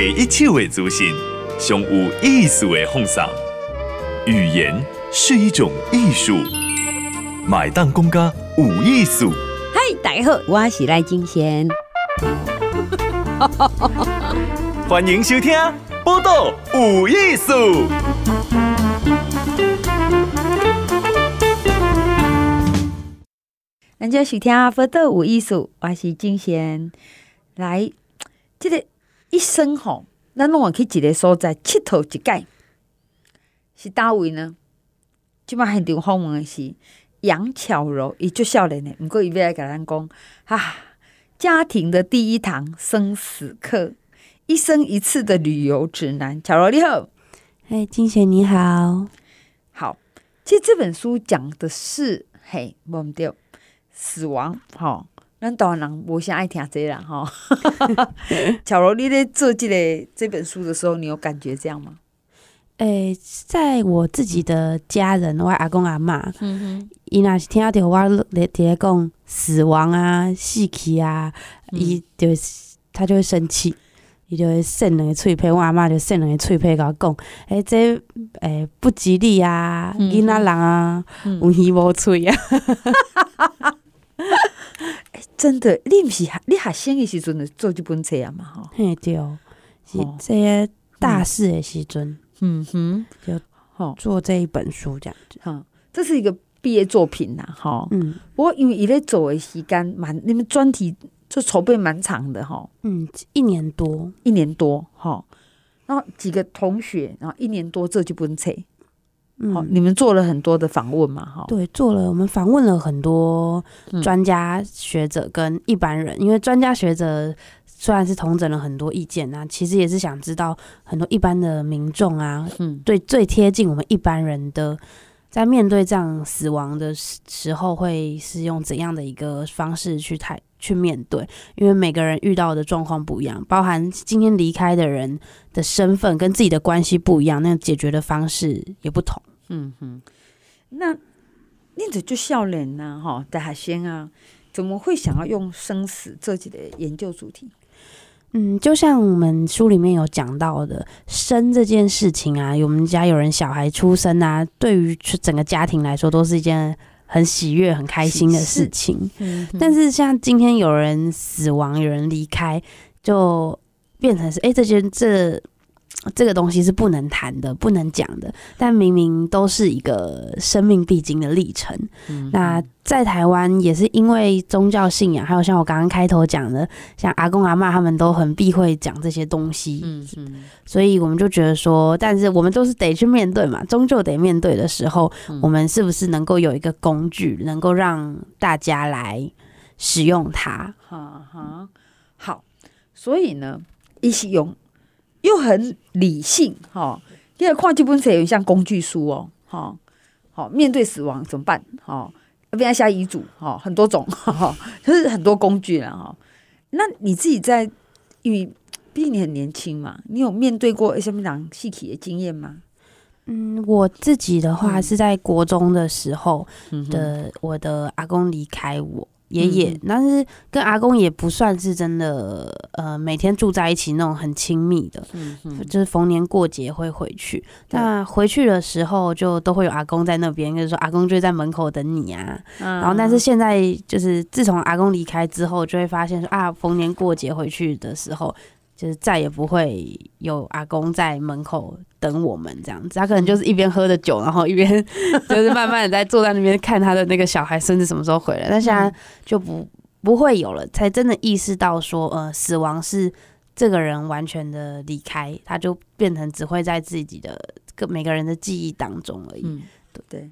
给一切为祖先上有意思的方式。语言是一种艺术，买当公家有艺术。嗨，大家好，我是赖金贤，欢迎收听《波多有艺术》。人家喜听《波多有艺术》，我是金贤，来，这个。一生吼，咱拢会去一个所在佚佗一届，是叨位呢？即摆现场访问的是杨巧柔，伊足少年的，毋过伊要来甲咱讲啊，家庭的第一堂生死课，一生一次的旅游指南。巧柔你好，哎，金雪你好，好。其实这本书讲的是嘿，忘掉死亡，吼。咱台湾人无啥爱听这个，哈，巧柔，你咧做这个这本书的时候，你有感觉这样吗？诶，在我自己的家人，我阿公阿妈，嗯哼，伊若是听到我咧伫咧讲死亡啊、死去啊，伊就他就会生气，伊就会扇两个喙巴。我阿妈就扇两个喙巴，甲我讲，诶，这诶不吉利啊，囡仔人啊，有喜无喙啊。真的，你毋是，你还生的时阵做即本册啊嘛？吼，嘿对，是这些大事的时阵，嗯哼，就吼做这一本书这样子，哈，这是一个毕业作品呐，吼，嗯，不过因为伊咧做的时间蛮，你们专题就筹备蛮长的吼，嗯，一年多，一年多，吼，然后几个同学，然后一年多这就不能好，你们做了很多的访问嘛？哈，对，做了。我们访问了很多专家学者跟一般人，因为专家学者虽然是同整了很多意见，那其实也是想知道很多一般的民众啊，嗯，对最贴近我们一般人的，在面对这样死亡的时时候，会是用怎样的一个方式去态去面对？因为每个人遇到的状况不一样，包含今天离开的人的身份跟自己的关系不一样，那样解决的方式也不同。嗯哼，那念子就笑脸呐，哈，海鲜啊，怎么会想要用生死自己的研究主题？嗯，就像我们书里面有讲到的生这件事情啊，我们家有人小孩出生啊，对于整个家庭来说都是一件很喜悦、很开心的事情。嗯，但是像今天有人死亡、有人离开，就变成是哎，这件这。这个东西是不能谈的，不能讲的。但明明都是一个生命必经的历程。那在台湾也是因为宗教信仰，还有像我刚刚开头讲的，像阿公阿妈他们都很避讳讲这些东西。嗯嗯。所以我们就觉得说，但是我们都是得去面对嘛，终究得面对的时候，我们是不是能够有一个工具，能够让大家来使用它？哈哈。好，所以呢，一起用。又很理性哈，第二看基本上有一像工具书哦，哈，好，面对死亡怎么办？哈，要不要下遗嘱？哈，很多种，哈 哈，就是很多工具啦，哈。那你自己在，因为毕竟你很年轻嘛，你有面对过什么常具体的经验吗？嗯，我自己的话是在国中的时候的，我的阿公离开我。爷爷，但是跟阿公也不算是真的，呃，每天住在一起那种很亲密的，就是逢年过节会回去。那回去的时候，就都会有阿公在那边，就是说阿公就在门口等你啊。然后，但是现在就是自从阿公离开之后，就会发现说啊，逢年过节回去的时候，就是再也不会有阿公在门口。等我们这样子，他可能就是一边喝着酒，然后一边 就是慢慢的在坐在那边看他的那个小孩，孙子什么时候回来。但现在就不不会有了，才真的意识到说，呃，死亡是这个人完全的离开，他就变成只会在自己的个每个人的记忆当中而已，对对。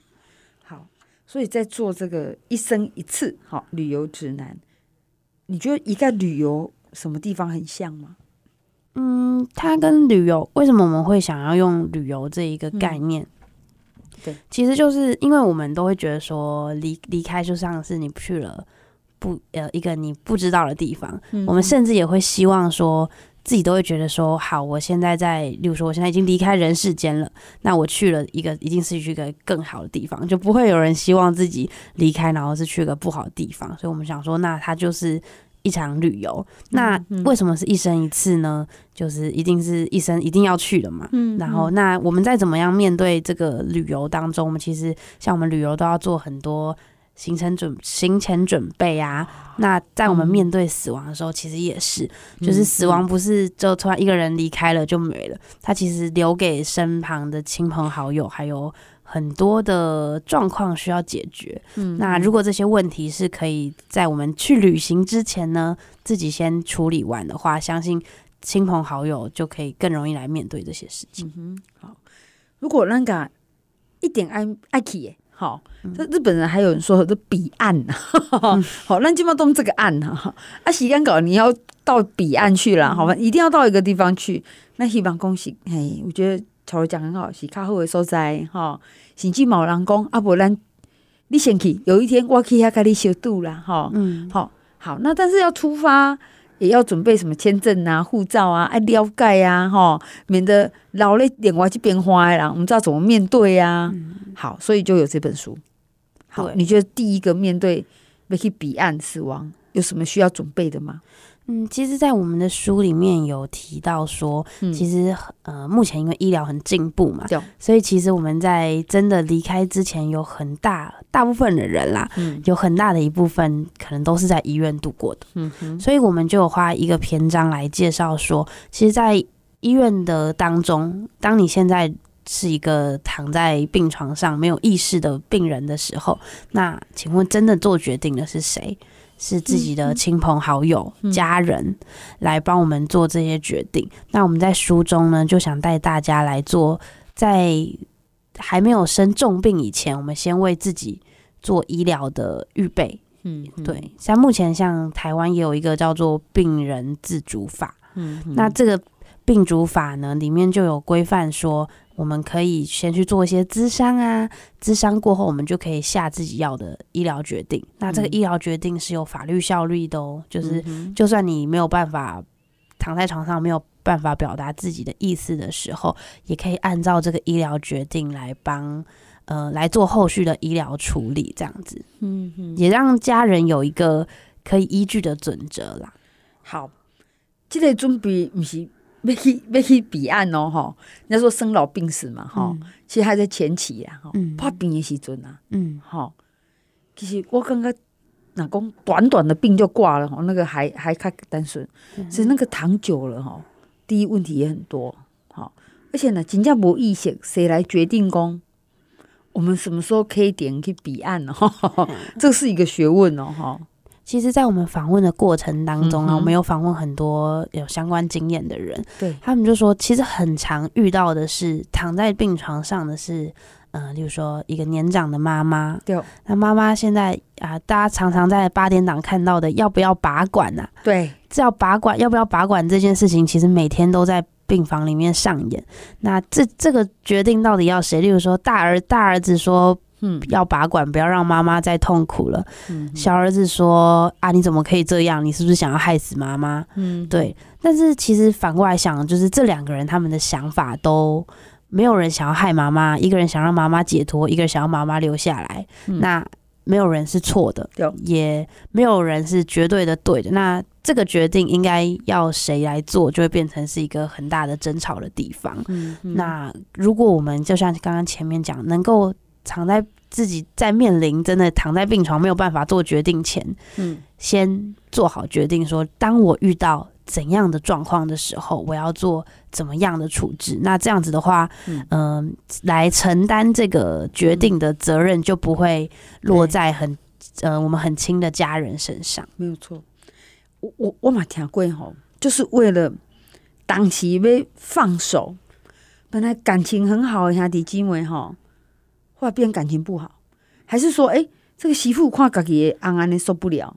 好，所以在做这个一生一次好旅游指南，你觉得一个旅游什么地方很像吗？嗯，它跟旅游为什么我们会想要用旅游这一个概念？对，其实就是因为我们都会觉得说离离开就像是你去了不呃一个你不知道的地方，我们甚至也会希望说自己都会觉得说好，我现在在，例如说我现在已经离开人世间了，那我去了一个一定是去一个更好的地方，就不会有人希望自己离开然后是去个不好的地方，所以我们想说那它就是。一场旅游，那为什么是一生一次呢？就是一定是一生一定要去的嘛。嗯，然后那我们再怎么样面对这个旅游当中，我们其实像我们旅游都要做很多行程准行前准备啊。那在我们面对死亡的时候，其实也是，就是死亡不是就突然一个人离开了就没了，他其实留给身旁的亲朋好友还有。很多的状况需要解决。嗯，那如果这些问题是可以在我们去旅行之前呢，自己先处理完的话，相信亲朋好友就可以更容易来面对这些事情。嗯好。如果那个一点爱爱耶，好，这日本人还有人说这彼岸呢。好，那就要动这个岸哈、啊，洗干稿你要到彼岸去了，好吧？一定要到一个地方去。那希望恭喜，嘿，我觉得。头州讲很好，是较好诶所在，吼。甚至有人讲，啊，无咱你先去，有一天我去遐甲你小度啦，吼。嗯。吼，好，那但是要出发，也要准备什么签证啊、护照啊、爱了解啊，吼，免得老了一点，我去变坏啦，我们道怎么面对呀？好，所以就有这本书。好，你觉得第一个面对要去彼岸死亡，有什么需要准备的吗？嗯，其实，在我们的书里面有提到说，其实呃，目前因为医疗很进步嘛，所以其实我们在真的离开之前，有很大大部分的人啦，嗯、有很大的一部分可能都是在医院度过的。嗯哼，所以我们就有花一个篇章来介绍说，其实，在医院的当中，当你现在是一个躺在病床上没有意识的病人的时候，那请问，真的做决定的是谁？是自己的亲朋好友、家人来帮我们做这些决定。那我们在书中呢，就想带大家来做，在还没有生重病以前，我们先为自己做医疗的预备。嗯，对。像目前，像台湾也有一个叫做“病人自主法”。嗯，那这个病主法呢，里面就有规范说。我们可以先去做一些咨商啊，咨商过后，我们就可以下自己要的医疗决定。那这个医疗决定是有法律效力的，哦，就是就算你没有办法躺在床上，没有办法表达自己的意思的时候，也可以按照这个医疗决定来帮呃来做后续的医疗处理，这样子，嗯，也让家人有一个可以依据的准则啦。好，这个准备不是。要去，要去彼岸哦，吼，人家说生老病死嘛，吼，其实还在前期呀，吼，怕病的时阵啊，嗯，吼，其实我刚刚哪讲短短的病就挂了，吼，那个还还太单纯，所以那个躺久了，吼，第一问题也很多，吼，而且呢，真正无意识，谁来决定公？我们什么时候可以点去彼岸呢？吼，这是一个学问哦，吼。其实，在我们访问的过程当中啊，我们有访问很多有相关经验的人，对，他们就说，其实很常遇到的是躺在病床上的是，呃，就是说一个年长的妈妈，对，那妈妈现在啊，大家常常在八点档看到的，要不要拔管啊？对，要拔管，要不要拔管这件事情，其实每天都在病房里面上演。那这这个决定到底要谁？例如说，大儿大儿子说。嗯，要拔管，不要让妈妈再痛苦了。嗯，小儿子说：“啊，你怎么可以这样？你是不是想要害死妈妈？”嗯，对。但是其实反过来想，就是这两个人他们的想法都没有人想要害妈妈，一个人想让妈妈解脱，一个人想要妈妈留下来。那没有人是错的，也没有人是绝对的对的。那这个决定应该要谁来做，就会变成是一个很大的争吵的地方。嗯，那如果我们就像刚刚前面讲，能够。躺在自己在面临真的躺在病床没有办法做决定前，嗯，先做好决定，说当我遇到怎样的状况的时候，我要做怎么样的处置。那这样子的话，嗯，来承担这个决定的责任就不会落在很，呃，我们很亲的家人身上。没有错，我我我买条贵吼，就是为了当时要放手。本来感情很好的兄弟姐妹哈。或变感情不好，还是说，哎，这个媳妇看自己，安安的受不了，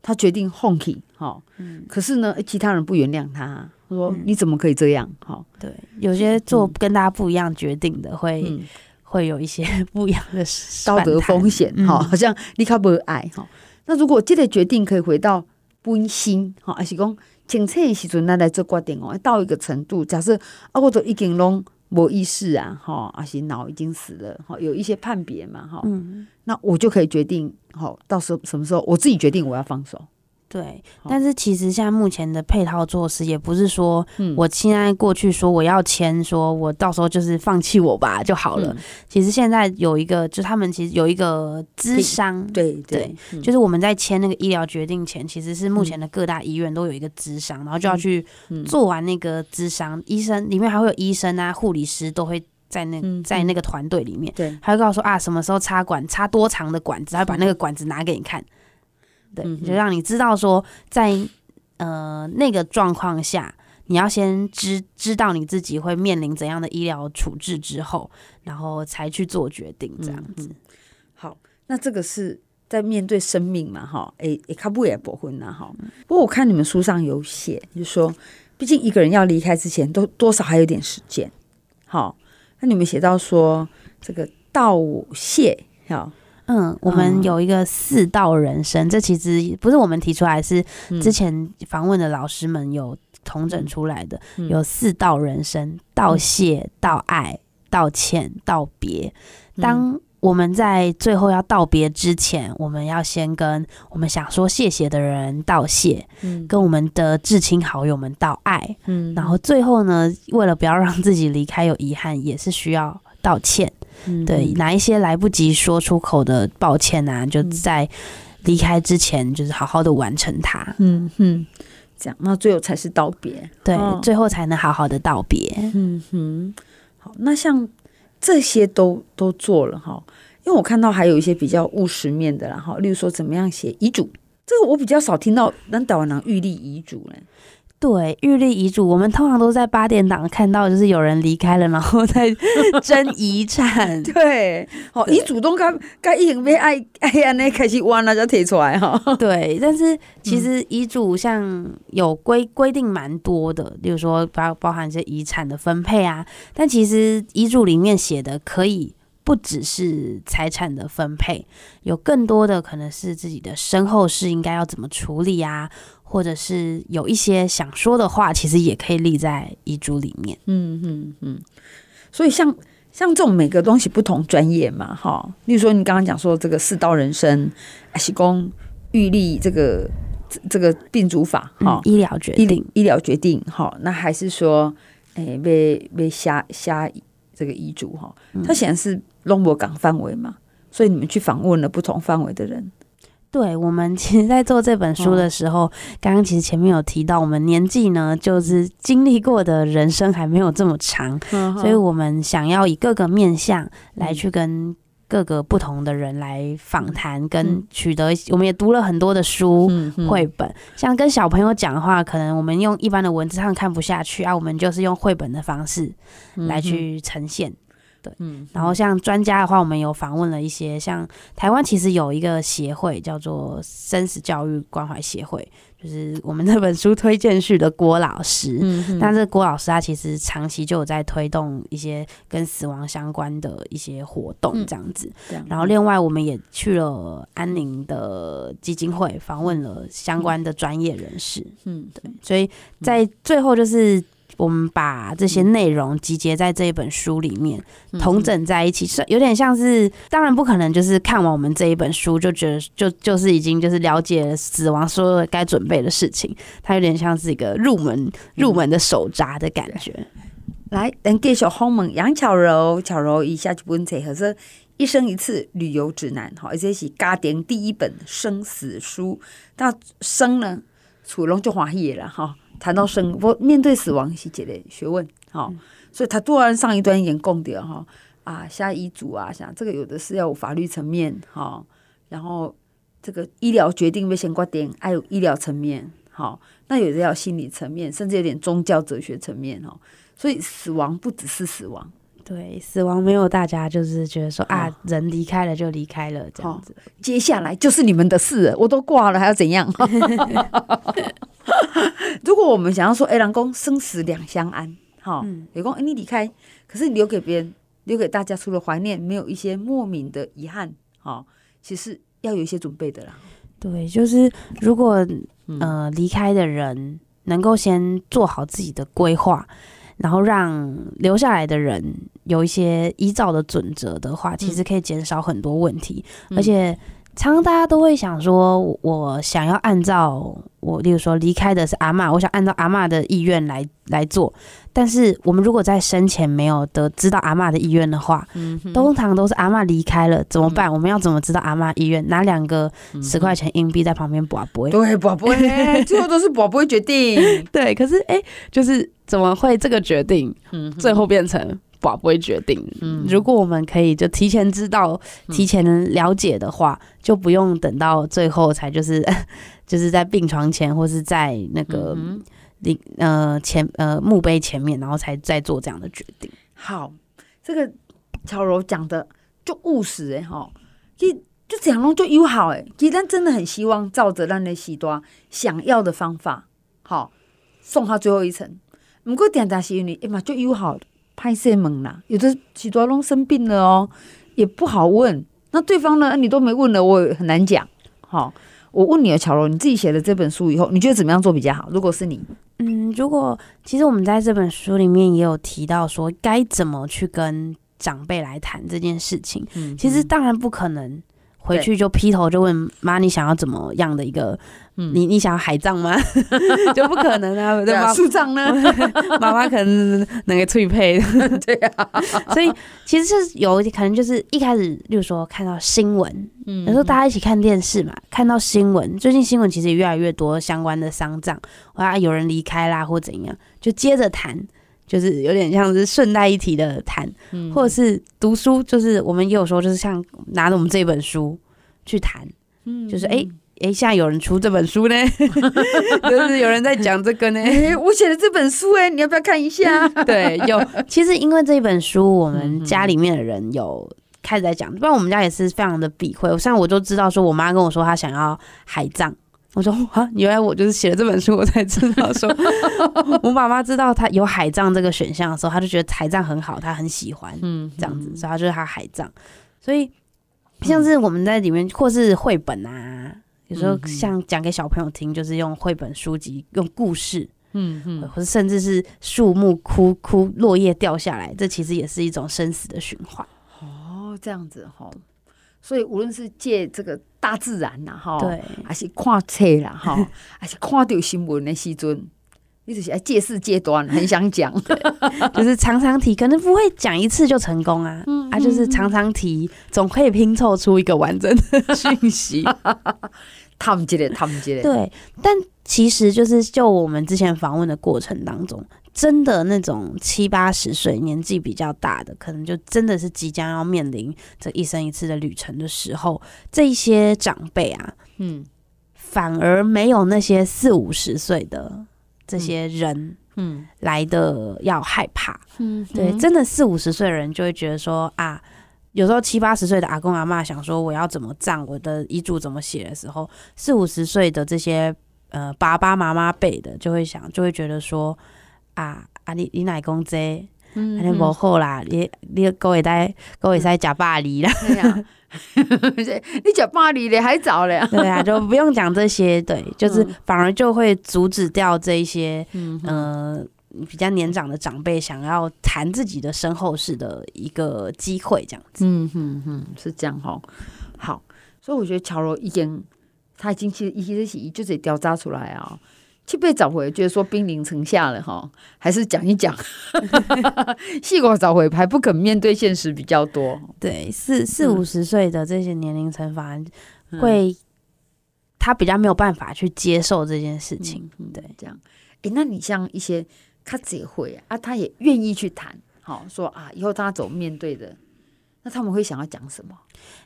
他决定哄起，哈，嗯，可是呢，其他人不原谅他，说你怎么可以这样，哈，对，有些做跟大家不一样决定的，会会有一些不一样的道德风险，哈，好像你较不爱，哈，那如果这类决定可以回到本心，哈，还是讲纯的时存那来做决定哦，到一个程度，假设啊，我都已经拢。我意识啊，吼，阿是脑已经死了，吼，有一些判别嘛，哈，那我就可以决定，吼，到时候什么时候我自己决定我要放手。对，但是其实现在目前的配套措施也不是说，我现在过去说我要签，说我到时候就是放弃我吧就好了。其实现在有一个，就他们其实有一个资商，对对，就是我们在签那个医疗决定前，其实是目前的各大医院都有一个资商，然后就要去做完那个资商医生，里面还会有医生啊、护理师都会在那在那个团队里面，对，他会告诉说啊什么时候插管、插多长的管子，然后把那个管子拿给你看。对，就让你知道说，在呃那个状况下，你要先知知道你自己会面临怎样的医疗处置之后，然后才去做决定，这样子。好，那这个是在面对生命嘛，哈，诶，哎，他不也不婚了哈？不过我看你们书上有写，就说，毕竟一个人要离开之前，都多少还有点时间。好，那你们写到说这个道谢，哈。嗯，我们有一个四道人生，这其实不是我们提出来，是之前访问的老师们有统整出来的，有四道人生：道谢、道爱、道歉、道别。当我们在最后要道别之前，我们要先跟我们想说谢谢的人道谢，跟我们的至亲好友们道爱，嗯，然后最后呢，为了不要让自己离开有遗憾，也是需要道歉。对，拿一些来不及说出口的抱歉啊，就在离开之前，就是好好的完成它。嗯哼，这样，那最后才是道别。对，最后才能好好的道别。嗯哼，好，那像这些都都做了哈，因为我看到还有一些比较务实面的，然后例如说怎么样写遗嘱，这个我比较少听到，那导完郎预立遗嘱呢。对，预立遗嘱，我们通常都在八点档看到，就是有人离开了，然后再争遗产。对，哦，遗嘱都刚刚一被爱爱安内开始挖，那就提出来哈。对，但是其实遗嘱像有规规定蛮多的，例如说包包含一些遗产的分配啊，但其实遗嘱里面写的可以。不只是财产的分配，有更多的可能是自己的身后事应该要怎么处理啊，或者是有一些想说的话，其实也可以立在遗嘱里面。嗯嗯嗯。所以像像这种每个东西不同专业嘛，哈，例如说你刚刚讲说这个四刀人生，喜功欲立这个这个病主法哈，医疗决定，医疗决定哈，那还是说诶被被瞎瞎这个遗嘱哈，它显然是。龙博港范围嘛，所以你们去访问了不同范围的人。对我们其实在做这本书的时候，刚刚其实前面有提到，我们年纪呢就是经历过的人生还没有这么长，所以我们想要以各个面向来去跟各个不同的人来访谈，跟取得。我们也读了很多的书、绘本，像跟小朋友讲的话，可能我们用一般的文字上看不下去啊，我们就是用绘本的方式来去呈现。嗯，然后像专家的话，我们有访问了一些，像台湾其实有一个协会叫做生死教育关怀协会，就是我们那本书推荐序的郭老师。嗯，但是郭老师他其实长期就有在推动一些跟死亡相关的一些活动这样子。然后另外我们也去了安宁的基金会，访问了相关的专业人士。嗯，对，所以在最后就是。我们把这些内容集结在这一本书里面，同整在一起，是有点像是，当然不可能就是看完我们这一本书就觉得就就是已经就是了解死亡所有该准备的事情，它有点像是一个入门入门的手札的感觉。来，等给小红们杨巧柔，巧柔一下就不用在可说，一生一次旅游指南，好，而且是家庭第一本生死书。那生呢？楚龙就滑稽了哈，谈到生，我面对死亡是一个学问，哈，所以他突然上一段演供的哈，啊，下遗嘱啊，像这个有的是要法律层面哈，然后这个医疗决定危先观点，还有医疗层面哈，那有的要心理层面，甚至有点宗教哲学层面哈，所以死亡不只是死亡。对死亡没有大家就是觉得说啊人离开了就离开了这样子，接下来就是你们的事，我都挂了还要怎样？如果我们想要说哎老公生死两相安，好老公哎你离开，可是留给别人留给大家除了怀念没有一些莫名的遗憾，好其实要有一些准备的啦。对，就是如果呃离开的人能够先做好自己的规划，然后让留下来的人。有一些依照的准则的话，其实可以减少很多问题。而且，常常大家都会想说，我想要按照我，例如说离开的是阿妈，我想按照阿妈的意愿来来做。但是，我们如果在生前没有得知道阿妈的意愿的话，通常都是阿妈离开了怎么办？我们要怎么知道阿妈意愿？拿两个十块钱硬币在旁边卜卜，对，卜卜，最后都是卜卜决定。对，可是哎，就是怎么会这个决定嗯、最后变成？爸不会决定。嗯，如果我们可以就提前知道、提前了解的话，就不用等到最后才就是 就是在病床前或是在那个陵呃前呃墓碑前面，然后才再做这样的决定。好，这个乔柔讲的就务实哎哈，就就讲拢就友好哎。实然真的很希望照着那些多想要的方法，好送他最后一程。不过点是心里，哎嘛就友好。拍摄猛啦，有的许多龙生病了哦，也不好问。那对方呢？你都没问了，我很难讲。好，我问你了，乔柔，你自己写了这本书以后，你觉得怎么样做比较好？如果是你，嗯，如果其实我们在这本书里面也有提到说，该怎么去跟长辈来谈这件事情。嗯，其实当然不可能。回去就劈头就问妈：“你想要怎么样的一个？你你想要海葬吗？就不可能啊！树葬呢？妈妈可能能给脆配对啊。所以其实是有一点可能，就是一开始就是说看到新闻，有时候大家一起看电视嘛，看到新闻，最近新闻其实也越来越多相关的丧葬，哇，有人离开啦，或怎样，就接着谈。”就是有点像是顺带一提的谈，或者是读书，就是我们也有时候就是像拿着我们这本书去谈，嗯，就是哎哎，现在有人出这本书呢，就是有人在讲这个呢，我写的这本书哎，你要不要看一下？对，有，其实因为这本书，我们家里面的人有开始在讲，不然我们家也是非常的避讳。像我就知道，说我妈跟我说她想要海葬。我说啊，原来我就是写了这本书，我才知道说，我爸妈知道他有海葬这个选项的时候，他就觉得海葬很好，他很喜欢，嗯，这样子，所以他就是他海葬。所以像是我们在里面，或是绘本啊，有时候像讲给小朋友听，就是用绘本书籍，用故事，嗯嗯，或者甚至是树木枯枯，落叶掉下来，这其实也是一种生死的循环。哦，这样子哦。所以无论是借这个大自然呐，哈，还是看车啦，哈，还是看到新闻的时阵，一直是借事借端，很想讲，就是常常提，可能不会讲一次就成功啊，啊，就是常常提，总可以拼凑出一个完整的 讯息。他们记得，他们记得。对，但其实就是就我们之前访问的过程当中。真的那种七八十岁年纪比较大的，可能就真的是即将要面临这一生一次的旅程的时候，这些长辈啊，嗯，反而没有那些四五十岁的这些人，嗯，来的要害怕，嗯，对，真的四五十岁的人就会觉得说啊，有时候七八十岁的阿公阿妈想说我要怎么葬，我的遗嘱怎么写的时候，四五十岁的这些呃爸爸妈妈辈的就会想，就会觉得说。啊啊！你你来讲这，安尼无好啦！你你搁会带，搁会使食百里啦。你食百里的还早嘞。对啊，就不用讲这些，对，就是反而就会阻止掉这些呃比较年长的长辈想要谈自己的身后事的一个机会，这样子。嗯哼哼，是这样吼。好，所以我觉得乔罗已经他已经其实一些事情就得调查渣出来啊。就被找回，觉得说兵临城下了哈，还是讲一讲，细望找回，还不肯面对现实比较多。对，四四五十岁的这些年龄层反而会，他比较没有办法去接受这件事情。对，这样。哎，那你像一些他也会啊，他也愿意去谈，好说啊，以后他怎么面对的。那他们会想要讲什么？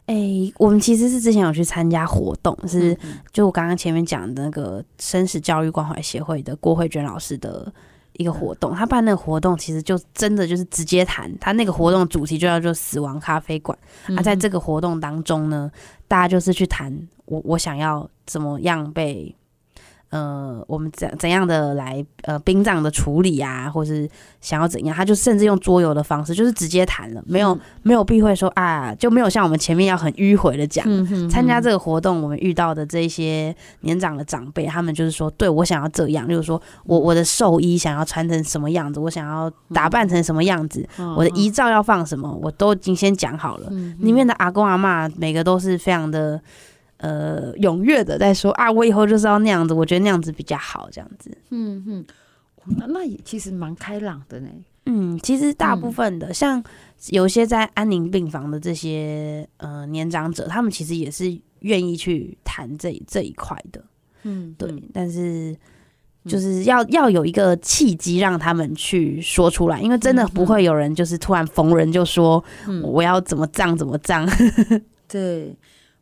哎，我们其实是之前有去参加活动，是就我刚刚前面讲的那个生死教育关怀协会的郭慧娟老师的一个活动，他办那个活动其实就真的就是直接谈，他那个活动主题就叫做死亡咖啡馆。啊，在这个活动当中呢，大家就是去谈我我想要怎么样被。呃，我们怎怎样的来呃殡葬的处理啊，或是想要怎样，他就甚至用桌游的方式，就是直接谈了，没有没有避讳说啊，就没有像我们前面要很迂回的讲，参加这个活动我们遇到的这些年长的长辈，他们就是说，对我想要这样，就是说我我的寿衣想要穿成什么样子，我想要打扮成什么样子，我的遗照要放什么，我都已经先讲好了，里面的阿公阿妈每个都是非常的。呃，踊跃的在说啊，我以后就是要那样子，我觉得那样子比较好，这样子。嗯嗯，那那也其实蛮开朗的呢。嗯，其实大部分的像有些在安宁病房的这些呃年长者，他们其实也是愿意去谈这这一块的。嗯，对。但是就是要要有一个契机让他们去说出来，因为真的不会有人就是突然逢人就说我要怎么葬怎么葬。对。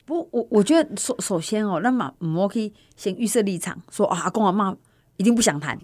不，我我觉得首首先哦，那么我可以先预设立场，说啊，跟我妈一定不想谈，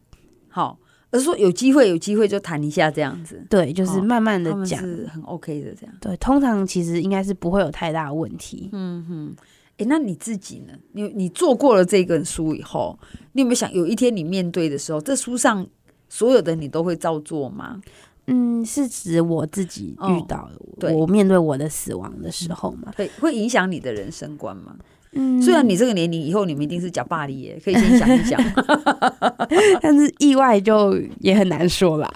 好，而是说有机会有机会就谈一下这样子。对，就是慢慢的讲，是很 OK 的这样。对，通常其实应该是不会有太大问题。嗯哼，哎，那你自己呢？你你做过了这本书以后，你有没有想有一天你面对的时候，这书上所有的你都会照做吗？嗯，是指我自己遇到我面对我的死亡的时候嘛？会会影响你的人生观吗？嗯，虽然你这个年龄以后你们一定是讲霸也可以先讲一讲，但是意外就也很难说啦，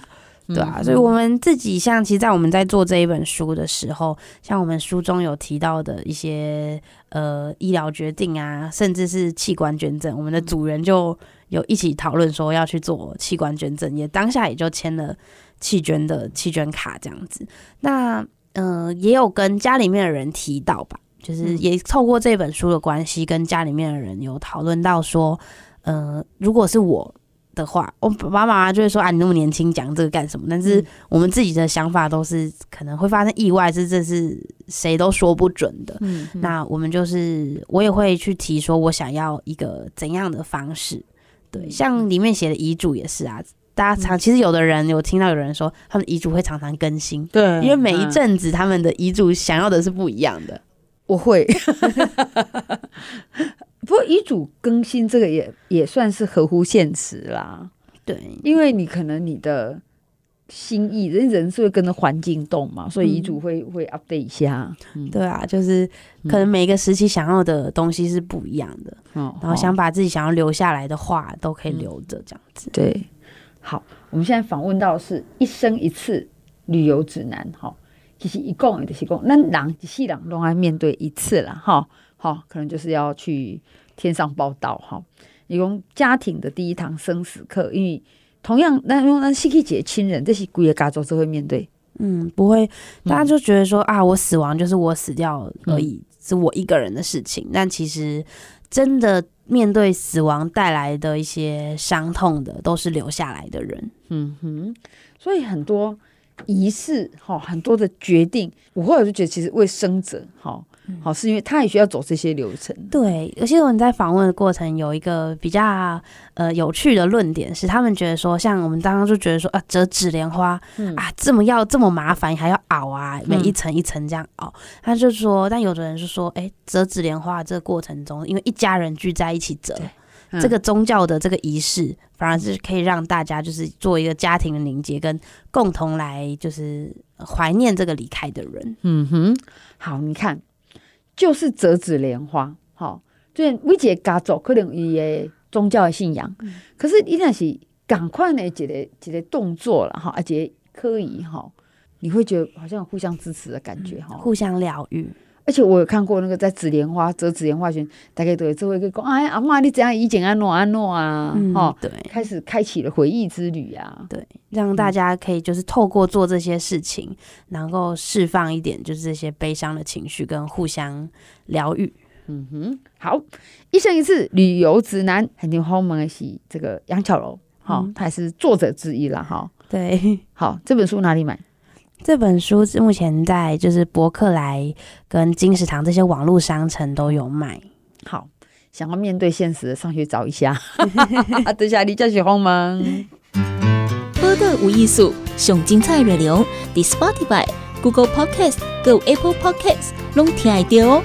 对啊。所以，我们自己像，其实，在我们在做这一本书的时候，像我们书中有提到的一些呃医疗决定啊，甚至是器官捐赠，我们的组员就有一起讨论说要去做器官捐赠，也当下也就签了。弃捐的弃捐卡这样子，那嗯，也有跟家里面的人提到吧，就是也透过这本书的关系，跟家里面的人有讨论到说，呃，如果是我的话，我妈妈就会说啊，你那么年轻，讲这个干什么？但是我们自己的想法都是可能会发生意外，是这是谁都说不准的。那我们就是我也会去提说，我想要一个怎样的方式？对，像里面写的遗嘱也是啊。大家常、其实有的人有听到有人说，他们遗嘱会常常更新，对，因为每一阵子他们的遗嘱想要的是不一样的。我会，不过遗嘱更新这个也也算是合乎现实啦。对，因为你可能你的心意，人人是会跟着环境动嘛，所以遗嘱会会 update 一下。对啊，就是可能每个时期想要的东西是不一样的，然后想把自己想要留下来的话都可以留着这样子。对。好，我们现在访问到是一生一次旅游指南，哈，其实一共也就是共，那狼其世人都要面对一次了，哈，好，可能就是要去天上报道，哈，共家庭的第一堂生死课，因为同样那用那亲姐亲人这些姑爷、家叔都会面对，嗯，不会，大家就觉得说啊，我死亡就是我死掉而已，是我一个人的事情，但其实。真的面对死亡带来的一些伤痛的，都是留下来的人。嗯哼，所以很多仪式哈，很多的决定，我后来就觉得，其实为生者哈，好，是因为他也需要走这些流程。对，而且我们在访问的过程有一个比较呃有趣的论点，是他们觉得说，像我们刚刚就觉得说啊，折纸莲花啊这么要这么麻烦，还要熬啊，每一层一层这样熬。他就说，但有的人就说，哎，折纸莲花这个过程中，因为一家人聚在一起折这个宗教的这个仪式，反而是可以让大家就是做一个家庭的凝结，跟共同来就是怀念这个离开的人。嗯哼，好，你看。就是折纸莲花，哈，所以每个家族可能伊个宗教信仰，可是伊那是赶快的一个一个动作了，哈，而且可以哈，你会觉得好像互相支持的感觉，哈，互相疗愈。而且我有看过那个在紫莲花折紫莲花圈，大概都有机会跟讲，哎，阿妈，你怎样一剪安诺安诺啊？哈，对，开始开启了回忆之旅啊，对，让大家可以就是透过做这些事情，能够释放一点就是这些悲伤的情绪，跟互相疗愈。嗯哼，好，一生一次旅游指南很牛后门的是这个杨巧柔，哈，他也是作者之一了哈。对，好，这本书哪里买？这本书目前在就是博客来跟金石堂这些网络商城都有卖，好想要面对现实，上去找一下。等下你叫喜欢吗？播客无艺术，想精彩热流，The Spotify、Google Podcast、Go Apple Podcast，拢听爱听哦。